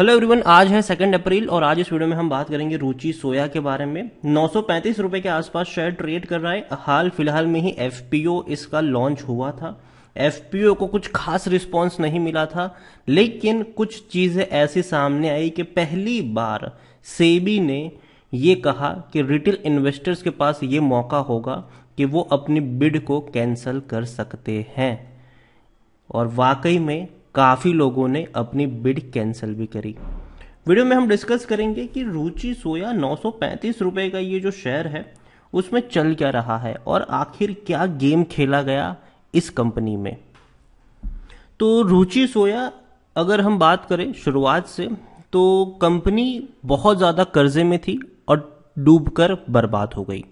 hello everyone आज है second अप्रैल और आज इस वीडियो में हम बात करेंगे रुचि सोया के बारे में नौ रुपए के आसपास शेयर ट्रेड कर रहा है हाल फिलहाल में ही एफपीओ इसका लॉन्च हुआ था एफपीओ को कुछ खास रिस्पांस नहीं मिला था लेकिन कुछ चीज़ें ऐसी सामने आई कि पहली बार सेबी ने ये कहा कि रिटेल इन्वेस्टर्स के पास ये मौका होगा कि वो अपनी बिड को कैंसिल कर सकते हैं और वाकई में काफ़ी लोगों ने अपनी बिड कैंसिल भी करी वीडियो में हम डिस्कस करेंगे कि रुचि सोया नौ रुपए का ये जो शेयर है उसमें चल क्या रहा है और आखिर क्या गेम खेला गया इस कंपनी में तो रुचि सोया अगर हम बात करें शुरुआत से तो कंपनी बहुत ज़्यादा कर्जे में थी और डूबकर बर्बाद हो गई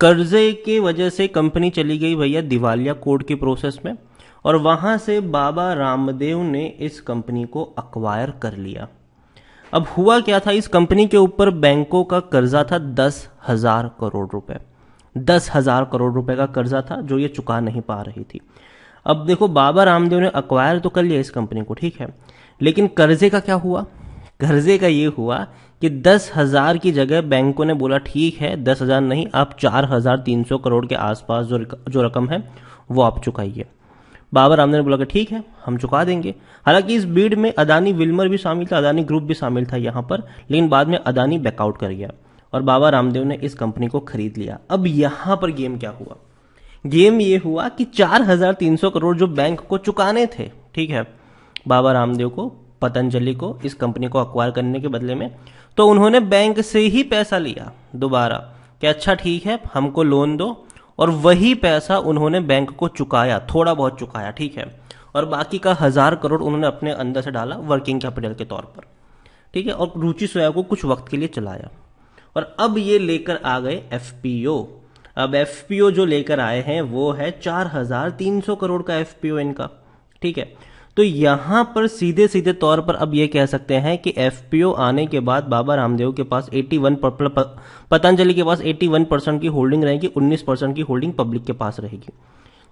कर्जे के वजह से कंपनी चली गई भैया दिवालिया कोर्ट के प्रोसेस में और वहां से बाबा रामदेव ने इस कंपनी को अक्वायर कर लिया अब हुआ क्या था इस कंपनी के ऊपर बैंकों का कर्जा था दस हजार करोड़ रुपए दस हजार करोड़ रुपए का कर्जा था जो ये चुका नहीं पा रही थी अब देखो बाबा रामदेव ने अक्वायर तो कर लिया इस कंपनी को ठीक है लेकिन कर्जे का क्या हुआ कर्जे का ये हुआ कि दस हजार की जगह बैंकों ने बोला ठीक है दस हजार नहीं आप चार हजार तीन सौ करोड़ के आसपास जो जो रकम है वो आप चुकाइए बाबर रामदेव ने बोला कि ठीक है हम चुका देंगे हालांकि इस बीड में अदानी विल्मर भी शामिल था अदानी ग्रुप भी शामिल था यहाँ पर लेकिन बाद में अदानी बैकआउट कर गया और बाबा रामदेव ने इस कंपनी को खरीद लिया अब यहाँ पर गेम क्या हुआ गेम ये हुआ कि 4,300 करोड़ जो बैंक को चुकाने थे ठीक है बाबा रामदेव को पतंजलि को इस कंपनी को अक्वायर करने के बदले में तो उन्होंने बैंक से ही पैसा लिया दोबारा कि अच्छा ठीक है हमको लोन दो और वही पैसा उन्होंने बैंक को चुकाया थोड़ा बहुत चुकाया ठीक है और बाकी का हज़ार करोड़ उन्होंने अपने अंदर से डाला वर्किंग कैपिटल के तौर पर ठीक है और रुचि सोया को कुछ वक्त के लिए चलाया और अब ये लेकर आ गए एफ अब एफ जो लेकर आए हैं वो है चार हजार तीन सौ करोड़ का एफ इनका ठीक है तो यहाँ पर सीधे सीधे तौर पर अब यह कह सकते हैं कि एफ आने के बाद बाबा रामदेव के पास 81 पतंजलि के पास 81 परसेंट की होल्डिंग रहेगी 19 परसेंट की होल्डिंग पब्लिक के पास रहेगी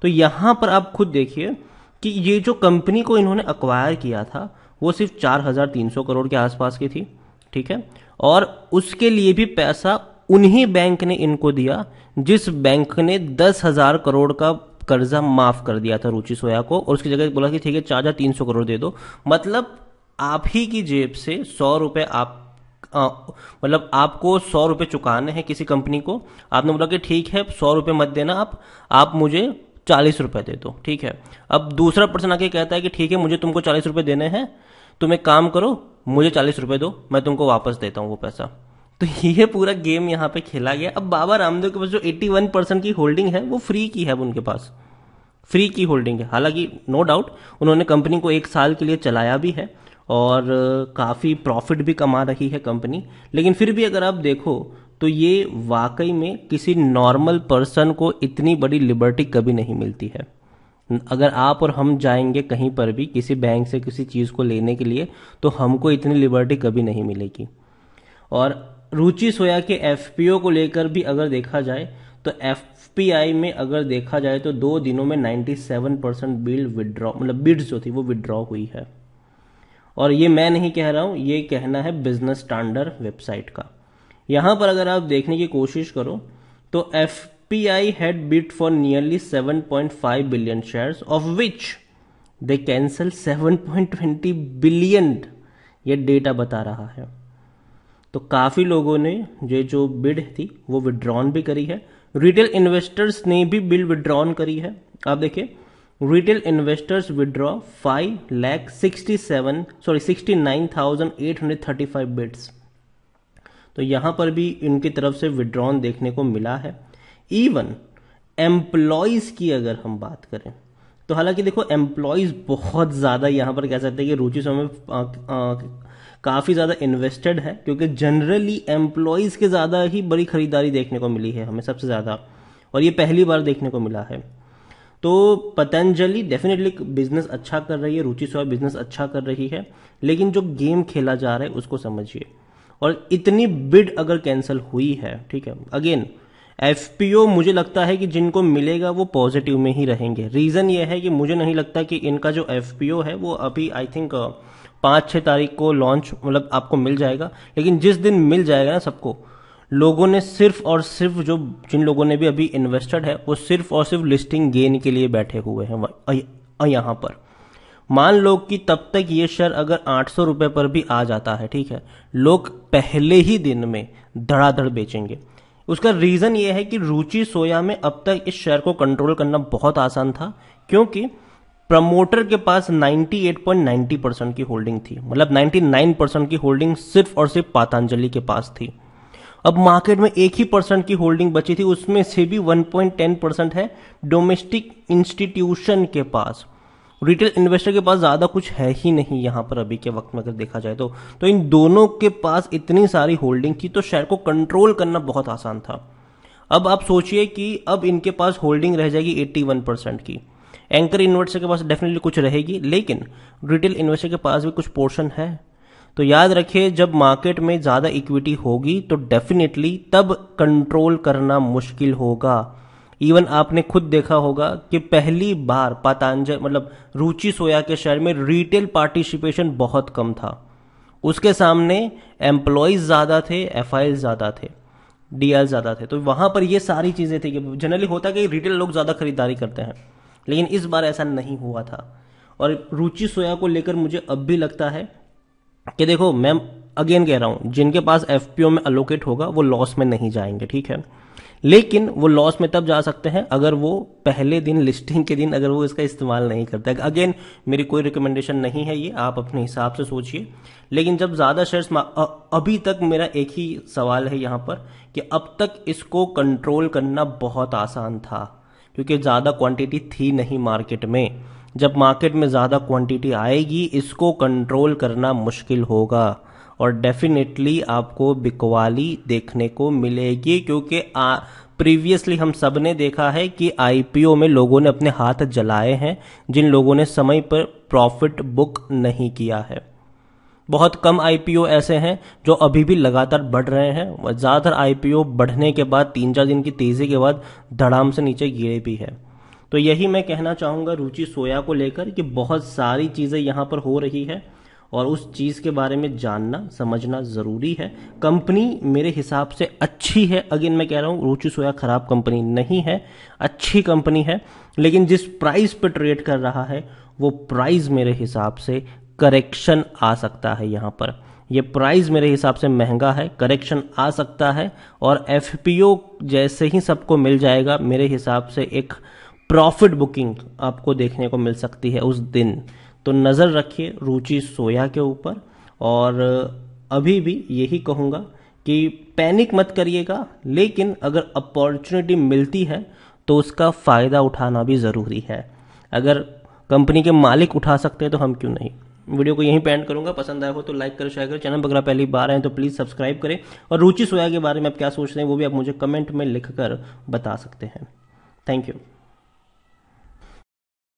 तो यहाँ पर आप खुद देखिए कि ये जो कंपनी को इन्होंने अक्वायर किया था वो सिर्फ 4,300 करोड़ के आसपास की थी ठीक है और उसके लिए भी पैसा उन्हीं बैंक ने इनको दिया जिस बैंक ने दस हजार करोड़ का कर्जा माफ कर दिया था रुचि सोया को और उसकी जगह बोला कि ठीक है चार हजार तीन सौ करोड़ दे दो मतलब आप ही की जेब से सौ रुपए आप मतलब आपको सौ रुपए चुकाने हैं किसी कंपनी को आपने बोला कि ठीक है सौ रुपए मत देना आप आप मुझे चालीस रुपए दे दो ठीक है अब दूसरा पर्सन आके कहता है कि ठीक है मुझे तुमको चालीस रुपए देने हैं तुम एक काम करो मुझे चालीस रुपए दो मैं तुमको वापस देता हूँ वो पैसा तो ये पूरा गेम यहाँ पे खेला गया अब बाबा रामदेव के पास जो 81 परसेंट की होल्डिंग है वो फ्री की है उनके पास फ्री की होल्डिंग है हालांकि नो डाउट उन्होंने कंपनी को एक साल के लिए चलाया भी है और काफ़ी प्रॉफिट भी कमा रही है कंपनी लेकिन फिर भी अगर आप देखो तो ये वाकई में किसी नॉर्मल पर्सन को इतनी बड़ी लिबर्टी कभी नहीं मिलती है अगर आप और हम जाएंगे कहीं पर भी किसी बैंक से किसी चीज़ को लेने के लिए तो हमको इतनी लिबर्टी कभी नहीं मिलेगी और रुचि सोया के एफ को लेकर भी अगर देखा जाए तो एफ में अगर देखा जाए तो दो दिनों में 97 परसेंट बिल विड्रॉ मतलब बिड्स जो थी वो विड्रॉ हुई है और ये मैं नहीं कह रहा हूं ये कहना है बिजनेस स्टैंडर्ड वेबसाइट का यहां पर अगर आप देखने की कोशिश करो तो F P I had bid for nearly 7.5 billion shares of which they cancel 7.20 billion ये डेटा बता रहा है तो काफ़ी लोगों ने ये जो बिड थी वो विड्रॉन भी करी है रिटेल इन्वेस्टर्स ने भी बिल विड्रॉन करी है आप देखिए retail investors withdraw five lakh sixty seven sorry sixty nine thousand eight hundred thirty five bids तो यहाँ पर भी इनकी तरफ से विड्रॉन देखने को मिला है इवन एम्प्लॉयज़ की अगर हम बात करें तो हालांकि देखो एम्प्लॉयज़ बहुत ज़्यादा यहाँ पर कह सकते हैं कि रुचि समय काफ़ी ज़्यादा इन्वेस्टेड है क्योंकि जनरली एम्प्लॉयज़ के ज़्यादा ही बड़ी ख़रीदारी देखने को मिली है हमें सबसे ज़्यादा और ये पहली बार देखने को मिला है तो पतंजलि डेफिनेटली बिजनेस अच्छा कर रही है रुचि सोया बिजनेस अच्छा कर रही है लेकिन जो गेम खेला जा रहा है उसको समझिए और इतनी बिड अगर कैंसिल हुई है ठीक है अगेन एफ मुझे लगता है कि जिनको मिलेगा वो पॉजिटिव में ही रहेंगे रीज़न ये है कि मुझे नहीं लगता कि इनका जो एफ है वो अभी आई थिंक पाँच छः तारीख को लॉन्च मतलब आपको मिल जाएगा लेकिन जिस दिन मिल जाएगा ना सबको लोगों ने सिर्फ और सिर्फ जो जिन लोगों ने भी अभी इन्वेस्टेड है वो सिर्फ और सिर्फ लिस्टिंग गेन के लिए बैठे हुए हैं यहाँ पर मान लो कि तब तक ये शेयर अगर आठ सौ रुपये पर भी आ जाता है ठीक है लोग पहले ही दिन में धड़ाधड़ बेचेंगे उसका रीज़न ये है कि रुचि सोया में अब तक इस शेयर को कंट्रोल करना बहुत आसान था क्योंकि प्रमोटर के पास 98.90 परसेंट की होल्डिंग थी मतलब 99 परसेंट की होल्डिंग सिर्फ और सिर्फ पातंजलि के पास थी अब मार्केट में एक ही परसेंट की होल्डिंग बची थी उसमें से भी 1.10 परसेंट है डोमेस्टिक इंस्टीट्यूशन के पास रिटेल इन्वेस्टर के पास ज़्यादा कुछ है ही नहीं यहाँ पर अभी के वक्त में अगर देखा जाए तो तो इन दोनों के पास इतनी सारी होल्डिंग थी तो शेयर को कंट्रोल करना बहुत आसान था अब आप सोचिए कि अब इनके पास होल्डिंग रह जाएगी 81 परसेंट की एंकर इन्वेस्टर के पास डेफिनेटली कुछ रहेगी लेकिन रिटेल इन्वेस्टर के पास भी कुछ पोर्शन है तो याद रखिए जब मार्केट में ज़्यादा इक्विटी होगी तो डेफिनेटली तब कंट्रोल करना मुश्किल होगा इवन आपने खुद देखा होगा कि पहली बार पातांजल मतलब रुचि सोया के शहर में रिटेल पार्टिसिपेशन बहुत कम था उसके सामने एम्प्लॉयज़ ज़्यादा थे एफ ज़्यादा थे डी ज़्यादा थे तो वहां पर ये सारी चीज़ें थी कि जनरली होता कि रिटेल लोग ज़्यादा खरीदारी करते हैं लेकिन इस बार ऐसा नहीं हुआ था और रुचि सोया को लेकर मुझे अब भी लगता है कि देखो मैम अगेन कह रहा हूं जिनके पास एफ में अलोकेट होगा वो लॉस में नहीं जाएंगे ठीक है लेकिन वो लॉस में तब जा सकते हैं अगर वो पहले दिन लिस्टिंग के दिन अगर वो इसका इस्तेमाल नहीं करते अगेन मेरी कोई रिकमेंडेशन नहीं है ये आप अपने हिसाब से सोचिए लेकिन जब ज़्यादा शेयर्स अभी तक मेरा एक ही सवाल है यहाँ पर कि अब तक इसको कंट्रोल करना बहुत आसान था क्योंकि ज़्यादा क्वांटिटी थी नहीं मार्केट में जब मार्केट में ज़्यादा क्वांटिटी आएगी इसको कंट्रोल करना मुश्किल होगा और डेफिनेटली आपको बिकवाली देखने को मिलेगी क्योंकि प्रीवियसली हम सब ने देखा है कि आईपीओ में लोगों ने अपने हाथ जलाए हैं जिन लोगों ने समय पर प्रॉफिट बुक नहीं किया है बहुत कम आईपीओ ऐसे हैं जो अभी भी लगातार बढ़ रहे हैं ज़्यादातर आईपीओ बढ़ने के बाद तीन चार दिन की तेज़ी के बाद धड़ाम से नीचे गिरे भी है तो यही मैं कहना चाहूँगा रुचि सोया को लेकर कि बहुत सारी चीज़ें यहाँ पर हो रही है और उस चीज़ के बारे में जानना समझना ज़रूरी है कंपनी मेरे हिसाब से अच्छी है अगेन मैं कह रहा हूँ रुचि सोया ख़राब कंपनी नहीं है अच्छी कंपनी है लेकिन जिस प्राइस पर ट्रेड कर रहा है वो प्राइस मेरे हिसाब से करेक्शन आ सकता है यहाँ पर ये प्राइस मेरे हिसाब से महंगा है करेक्शन आ सकता है और एफ जैसे ही सबको मिल जाएगा मेरे हिसाब से एक प्रॉफिट बुकिंग आपको देखने को मिल सकती है उस दिन तो नज़र रखिए रुचि सोया के ऊपर और अभी भी यही कहूँगा कि पैनिक मत करिएगा लेकिन अगर अपॉर्चुनिटी मिलती है तो उसका फ़ायदा उठाना भी ज़रूरी है अगर कंपनी के मालिक उठा सकते हैं तो हम क्यों नहीं वीडियो को यहीं पेंट करूंगा पसंद आया हो तो लाइक करें शेयर करें चैनल वगैरह पहली बार आए तो प्लीज़ सब्सक्राइब करें और रुचि सोया के बारे में आप क्या सोच रहे हैं वो भी आप मुझे कमेंट में लिख कर बता सकते हैं थैंक यू